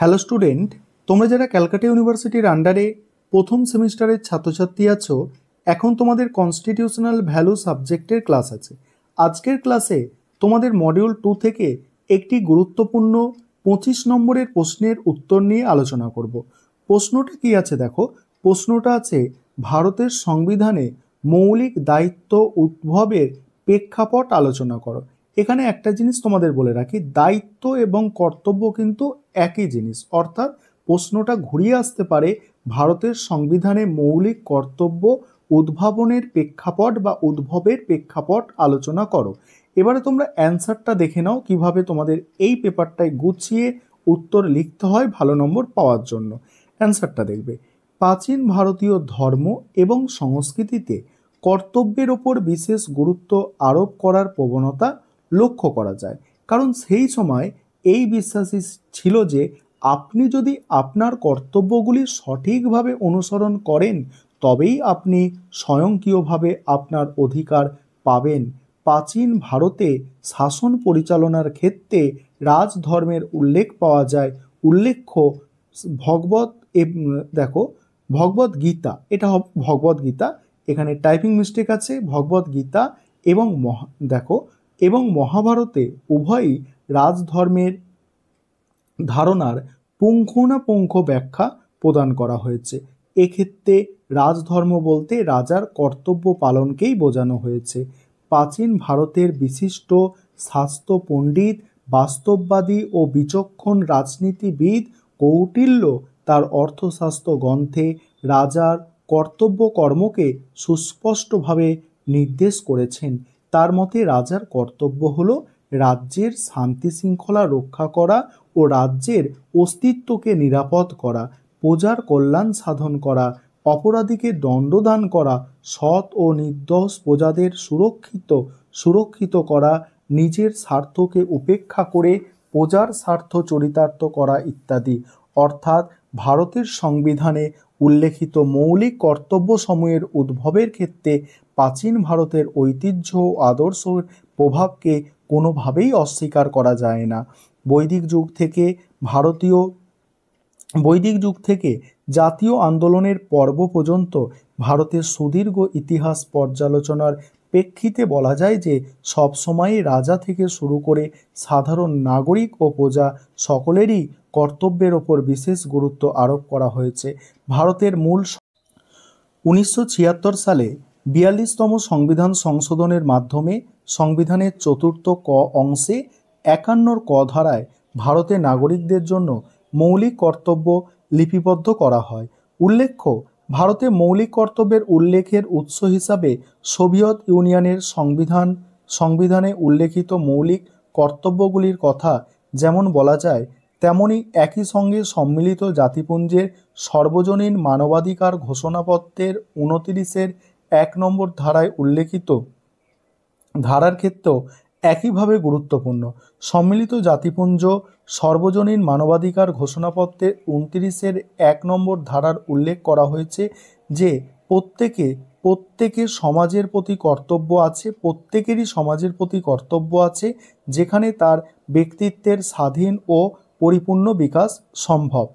hello student তোমরা যারা ক্যালকাটা ইউনিভার্সিটির আন্ডারে প্রথম সেমিস্টারের ছাত্রছাত্রী আছো এখন তোমাদের কনস্টিটিউশনাল ভ্যালু সাবজেক্টের ক্লাস আছে আজকের ক্লাসে তোমাদের মডিউল টু থেকে একটি গুরুত্বপূর্ণ পঁচিশ নম্বরের প্রশ্নের উত্তর নিয়ে আলোচনা করব প্রশ্নটা কি আছে দেখো প্রশ্নটা আছে ভারতের সংবিধানে মৌলিক দায়িত্ব উদ্ভবের প্রেক্ষাপট আলোচনা করো এখানে একটা জিনিস তোমাদের বলে রাখি দায়িত্ব এবং কর্তব্য কিন্তু একই জিনিস অর্থাৎ প্রশ্নটা ঘুরিয়ে আসতে পারে ভারতের সংবিধানে মৌলিক কর্তব্য উদ্ভাবনের প্রেক্ষাপট বা উদ্ভবের প্রেক্ষাপট আলোচনা করো এবারে তোমরা অ্যান্সারটা দেখে নাও কিভাবে তোমাদের এই পেপারটায় গুছিয়ে উত্তর লিখতে হয় ভালো নম্বর পাওয়ার জন্য অ্যান্সারটা দেখবে প্রাচীন ভারতীয় ধর্ম এবং সংস্কৃতিতে কর্তব্যের ওপর বিশেষ গুরুত্ব আরোপ করার প্রবণতা লক্ষ্য করা যায় কারণ সেই সময় এই বিশ্বাসী ছিল যে আপনি যদি আপনার কর্তব্যগুলি সঠিকভাবে অনুসরণ করেন তবেই আপনি স্বয়ংক্রিয়ভাবে আপনার অধিকার পাবেন প্রাচীন ভারতে শাসন পরিচালনার ক্ষেত্রে রাজধর্মের উল্লেখ পাওয়া যায় উল্লেখ্য ভগবত দেখো ভগবত গীতা এটা ভগবত গীতা এখানে টাইপিং মিস্টেক আছে ভগবত গীতা এবং মহা দেখো এবং মহাভারতে উভয়ই রাজধর্মের ধারণার পুঙ্খানুপুঙ্খ ব্যাখ্যা প্রদান করা হয়েছে এক্ষেত্রে রাজধর্ম বলতে রাজার কর্তব্য পালনকেই বোঝানো হয়েছে প্রাচীন ভারতের বিশিষ্ট স্বাস্থ্য পণ্ডিত বাস্তববাদী ও বিচক্ষণ রাজনীতিবিদ কৌটিল্য তার অর্থশাস্ত্র গ্রন্থে রাজার কর্তব্য কর্মকে সুস্পষ্টভাবে নির্দেশ করেছেন তার মতে রাজার কর্তব্য হল রাজ্যের শান্তি শৃঙ্খলা রক্ষা করা ও রাজ্যের অস্তিত্বকে নিরাপদ করা প্রজার কল্যাণ সাধন করা অপরাধীকে দণ্ডদান করা সৎ ও নির্দোষ প্রজাদের সুরক্ষিত সুরক্ষিত করা নিজের স্বার্থকে উপেক্ষা করে প্রজার স্বার্থ চরিতার্থ করা ইত্যাদি অর্থাৎ ভারতের সংবিধানে উল্লেখিত মৌলিক কর্তব্য সময়ের উদ্ভবের ক্ষেত্রে প্রাচীন ভারতের ঐতিহ্য ও আদর্শের প্রভাবকে কোনোভাবেই অস্বীকার করা যায় না বৈদিক যুগ থেকে ভারতীয় বৈদিক যুগ থেকে জাতীয় আন্দোলনের পর্ব পর্যন্ত ভারতের সুদীর্ঘ ইতিহাস পর্যালোচনার প্রেক্ষিতে বলা যায় যে সবসময়ই রাজা থেকে শুরু করে সাধারণ নাগরিক ও প্রজা সকলেরই কর্তব্যের ওপর বিশেষ গুরুত্ব আরোপ করা হয়েছে ভারতের মূল উনিশশো সালে বিয়াল্লিশতম সংবিধান সংশোধনের মাধ্যমে সংবিধানের চতুর্থ ক অংশে একান্নর ক ধারায় ভারতে নাগরিকদের জন্য মৌলিক কর্তব্য লিপিবদ্ধ করা হয় উল্লেখ্য ভারতে মৌলিক কর্তব্যের উল্লেখের উৎস হিসাবে সোভিয়েত ইউনিয়নের সংবিধান সংবিধানে উল্লেখিত মৌলিক কর্তব্যগুলির কথা যেমন বলা যায় তেমনই একই সঙ্গে সম্মিলিত জাতিপুঞ্জের সর্বজনীন মানবাধিকার ঘোষণাপত্রের উনতিরিশের এক নম্বর ধারায় উল্লেখিত ধারার ক্ষেত্রেও একইভাবে গুরুত্বপূর্ণ সম্মিলিত জাতিপুঞ্জ সর্বজনীন মানবাধিকার ঘোষণাপত্রের উনত্রিশের এক নম্বর ধারার উল্লেখ করা হয়েছে যে প্রত্যেকে প্রত্যেকে সমাজের প্রতি কর্তব্য আছে প্রত্যেকেরই সমাজের প্রতি কর্তব্য আছে যেখানে তার ব্যক্তিত্বের স্বাধীন ও পরিপূর্ণ বিকাশ সম্ভব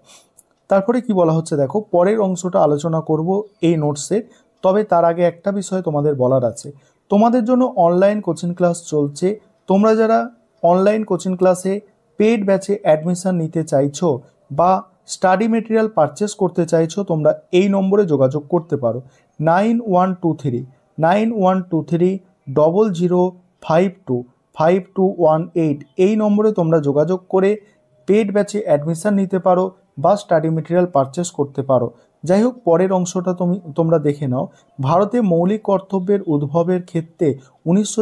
তারপরে কি বলা হচ্ছে দেখো পরের অংশটা আলোচনা করব এই নোটসের তবে তার আগে একটা বিষয় তোমাদের বলার আছে তোমাদের জন্য অনলাইন কোচিং ক্লাস চলছে তোমরা যারা অনলাইন কোচিং ক্লাসে পেড ব্যাচে অ্যাডমিশান নিতে চাইছো বা স্টাডি মেটেরিয়াল পারচেস করতে চাইছো তোমরা এই নম্বরে যোগাযোগ করতে পারো nine one two three nine one two three double zero five two five two one eight এই নম্বরে তোমরা যোগাযোগ করে পেড ব্যাচে অ্যাডমিশান নিতে পারো বা স্টাডি মেটেরিয়াল পারচেস করতে পারো যাই হোক পরের অংশটা তুমি তোমরা দেখে নাও ভারতে মৌলিক কর্তব্যের উদ্ভবের ক্ষেত্রে উনিশশো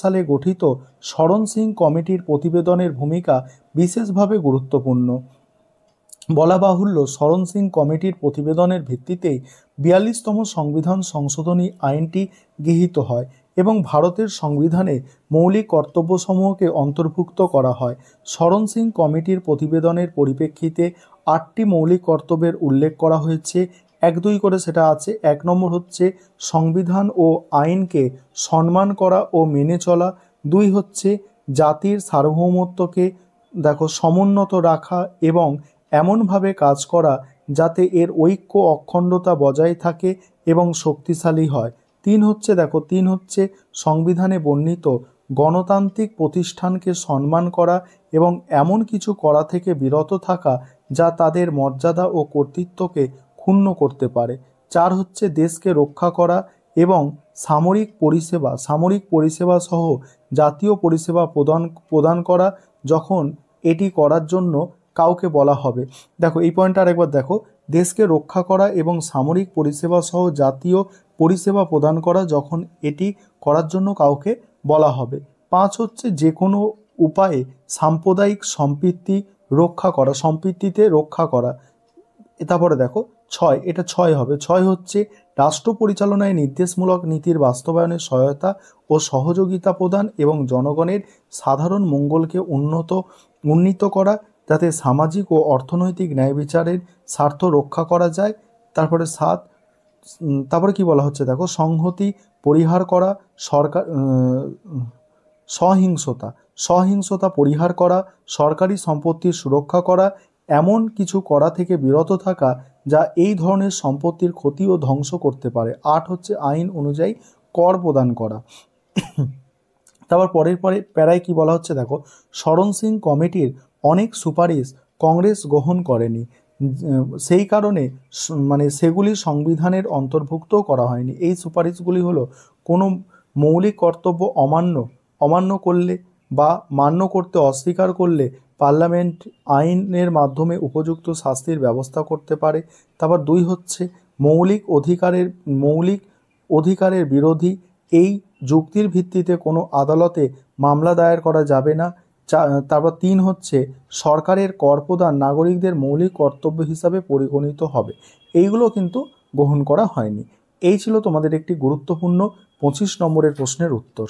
সালে গঠিত স্মরণ সিং কমিটির প্রতিবেদনের ভূমিকা বিশেষভাবে গুরুত্বপূর্ণ বলা বাহুল্য স্মরণ সিং কমিটির প্রতিবেদনের ভিত্তিতেই বিয়াল্লিশতম সংবিধান সংশোধনী আইনটি গৃহীত হয় এবং ভারতের সংবিধানে মৌলিক কর্তব্যসমূহকে অন্তর্ভুক্ত করা হয় শরণ সিং কমিটির প্রতিবেদনের পরিপ্রেক্ষিতে আটটি মৌলিক কর্তব্যের উল্লেখ করা হয়েছে এক দুই করে সেটা আছে এক নম্বর হচ্ছে সংবিধান ও আইনকে সম্মান করা ও মেনে চলা দুই হচ্ছে জাতির সার্বভৌমত্বকে দেখো সমুন্নত রাখা এবং এমনভাবে কাজ করা যাতে এর ঐক্য অখণ্ডতা বজায় থাকে এবং শক্তিশালী হয় তিন হচ্ছে দেখো তিন হচ্ছে সংবিধানে বর্ণিত গণতান্ত্রিক প্রতিষ্ঠানকে সম্মান করা এবং এমন কিছু করা থেকে বিরত থাকা যা তাদের মর্যাদা ও কর্তৃত্বকে ক্ষুণ্ণ করতে পারে চার হচ্ছে দেশকে রক্ষা করা এবং সামরিক পরিষেবা সামরিক পরিষেবা সহ জাতীয় পরিষেবা প্রদান প্রদান করা যখন এটি করার জন্য কাউকে বলা হবে দেখো এই পয়েন্টটা আরেকবার দেখো দেশকে রক্ষা করা এবং সামরিক পরিষেবা সহ জাতীয় পরিষেবা প্রদান করা যখন এটি করার জন্য কাউকে বলা হবে পাঁচ হচ্ছে যে কোনো উপায়ে সাম্প্রদায়িক সম্পৃক্তি রক্ষা করা সম্পৃক্তিতে রক্ষা করা তারপরে দেখো ছয় এটা ছয় হবে ছয় হচ্ছে রাষ্ট্র পরিচালনায় নির্দেশমূলক নীতির বাস্তবায়নে সহায়তা ও সহযোগিতা প্রদান এবং জনগণের সাধারণ মঙ্গলকে উন্নত উন্নীত করা যাতে সামাজিক ও অর্থনৈতিক ন্যায় বিচারের স্বার্থ রক্ষা করা যায় তারপরে সাত তারপরে কি বলা হচ্ছে দেখো সংহতি পরিহার করা সরকার সহিংসতা সহিংসতা পরিহার করা সরকারি সম্পত্তির সুরক্ষা করা এমন কিছু করা থেকে বিরত থাকা যা এই ধরনের সম্পত্তির ক্ষতি ও ধ্বংস করতে পারে আট হচ্ছে আইন অনুযায়ী কর প্রদান করা তারপর পরের পরে প্যারায় কি বলা হচ্ছে দেখো শরণ সিং কমিটির অনেক সুপারিশ কংগ্রেস গ্রহণ করেনি সেই কারণে মানে সেগুলি সংবিধানের অন্তর্ভুক্ত করা হয়নি এই সুপারিশগুলি হলো কোনো মৌলিক কর্তব্য অমান্য অমান্য করলে বা মান্য করতে অস্বীকার করলে পার্লামেন্ট আইনের মাধ্যমে উপযুক্ত শাস্তির ব্যবস্থা করতে পারে তারপর দুই হচ্ছে মৌলিক অধিকারের মৌলিক অধিকারের বিরোধী এই যুক্তির ভিত্তিতে কোনো আদালতে মামলা দায়ের করা যাবে না তারপর তিন হচ্ছে সরকারের কর প্রদান নাগরিকদের মৌলিক কর্তব্য হিসাবে পরিগণিত হবে এইগুলো কিন্তু গ্রহণ করা হয়নি এই ছিল তোমাদের একটি গুরুত্বপূর্ণ পঁচিশ নম্বরের প্রশ্নের উত্তর